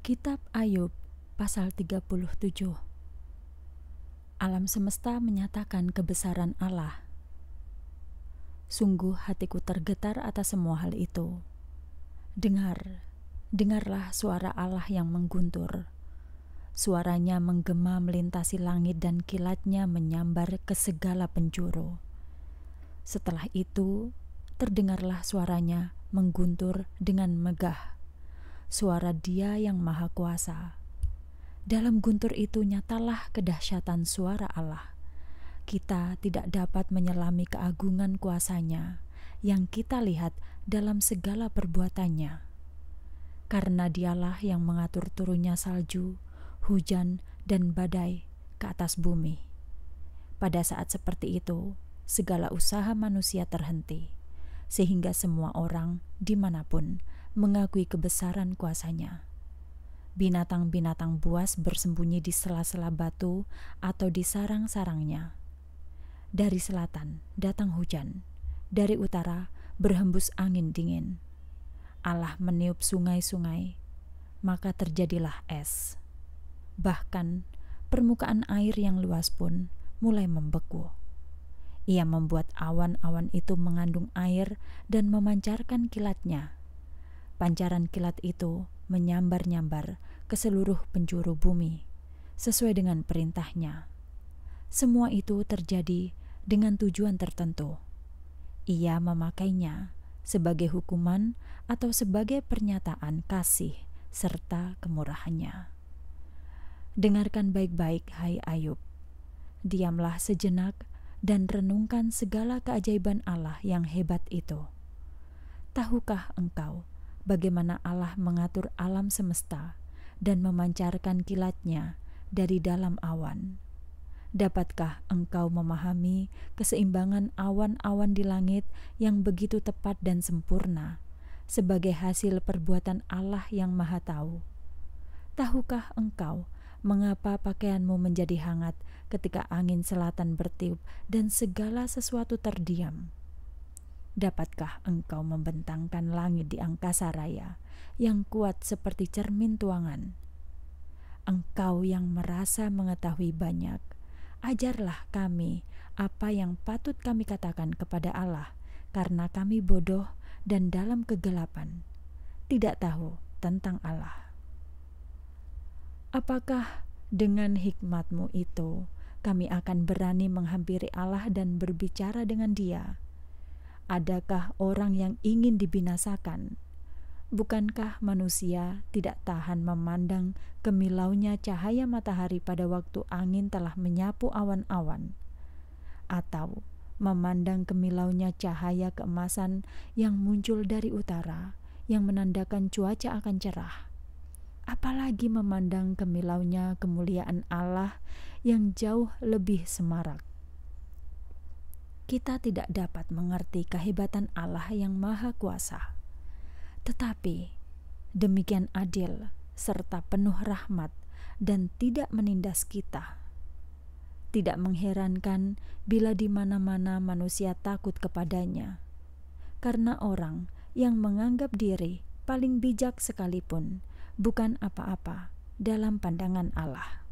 Kitab Ayub pasal 37 Alam semesta menyatakan kebesaran Allah. Sungguh hatiku tergetar atas semua hal itu. Dengar, dengarlah suara Allah yang mengguntur. Suaranya menggema melintasi langit dan kilatnya menyambar ke segala penjuru. Setelah itu, terdengarlah suaranya mengguntur dengan megah suara Dia yang Maha Kuasa. Dalam guntur itu nyatalah kedahsyatan suara Allah. Kita tidak dapat menyelami keagungan kuasanya yang kita lihat dalam segala perbuatannya. Karena dialah yang mengatur turunnya salju, hujan, dan badai ke atas bumi. Pada saat seperti itu, segala usaha manusia terhenti, sehingga semua orang dimanapun mengakui kebesaran kuasanya. Binatang-binatang buas bersembunyi di sela-sela batu atau di sarang-sarangnya. Dari selatan datang hujan, dari utara berhembus angin dingin. Allah meniup sungai-sungai, maka terjadilah es. Bahkan permukaan air yang luas pun mulai membeku. Ia membuat awan-awan itu mengandung air dan memancarkan kilatnya Pancaran kilat itu menyambar-nyambar ke seluruh penjuru bumi sesuai dengan perintahnya. Semua itu terjadi dengan tujuan tertentu. Ia memakainya sebagai hukuman atau sebagai pernyataan kasih serta kemurahannya. Dengarkan baik-baik, hai Ayub. Diamlah sejenak dan renungkan segala keajaiban Allah yang hebat itu. Tahukah engkau? bagaimana Allah mengatur alam semesta dan memancarkan kilatnya dari dalam awan. Dapatkah engkau memahami keseimbangan awan-awan di langit yang begitu tepat dan sempurna sebagai hasil perbuatan Allah yang Maha Tahu? Tahukah engkau mengapa pakaianmu menjadi hangat ketika angin selatan bertiup dan segala sesuatu terdiam? Dapatkah engkau membentangkan langit di angkasa raya yang kuat seperti cermin tuangan? Engkau yang merasa mengetahui banyak, ajarlah kami apa yang patut kami katakan kepada Allah, karena kami bodoh dan dalam kegelapan, tidak tahu tentang Allah. Apakah dengan hikmatmu itu kami akan berani menghampiri Allah dan berbicara dengan Dia? Adakah orang yang ingin dibinasakan? Bukankah manusia tidak tahan memandang kemilaunya cahaya matahari pada waktu angin telah menyapu awan-awan? Atau memandang kemilaunya cahaya keemasan yang muncul dari utara yang menandakan cuaca akan cerah? Apalagi memandang kemilaunya kemuliaan Allah yang jauh lebih semarak kita tidak dapat mengerti kehebatan Allah yang Maha Kuasa. Tetapi demikian adil serta penuh rahmat dan tidak menindas kita. Tidak mengherankan bila di mana-mana manusia takut kepadanya, karena orang yang menganggap diri paling bijak sekalipun bukan apa-apa dalam pandangan Allah.